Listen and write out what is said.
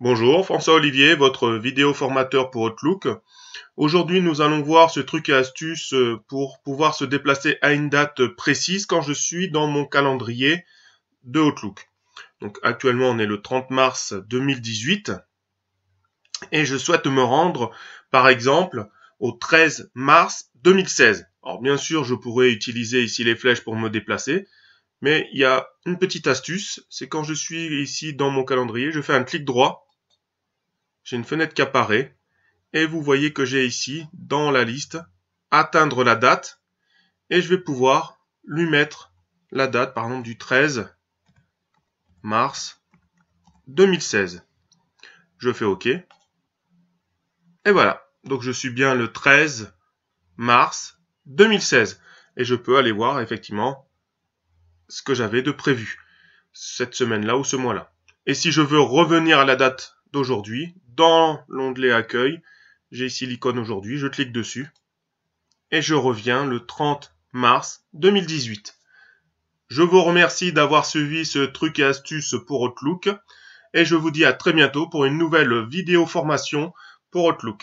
Bonjour, François Olivier, votre vidéo formateur pour Outlook. Aujourd'hui, nous allons voir ce truc et astuce euh, pour pouvoir se déplacer à une date précise quand je suis dans mon calendrier de Outlook. Donc actuellement, on est le 30 mars 2018 et je souhaite me rendre, par exemple, au 13 mars 2016. Alors bien sûr, je pourrais utiliser ici les flèches pour me déplacer, mais il y a une petite astuce, c'est quand je suis ici dans mon calendrier, je fais un clic droit j'ai une fenêtre qui apparaît et vous voyez que j'ai ici dans la liste atteindre la date et je vais pouvoir lui mettre la date par exemple du 13 mars 2016. Je fais OK. Et voilà. Donc je suis bien le 13 mars 2016. Et je peux aller voir effectivement ce que j'avais de prévu cette semaine-là ou ce mois-là. Et si je veux revenir à la date d'aujourd'hui, dans l'onglet accueil. J'ai ici l'icône aujourd'hui, je clique dessus et je reviens le 30 mars 2018. Je vous remercie d'avoir suivi ce truc et astuce pour Outlook et je vous dis à très bientôt pour une nouvelle vidéo formation pour Outlook.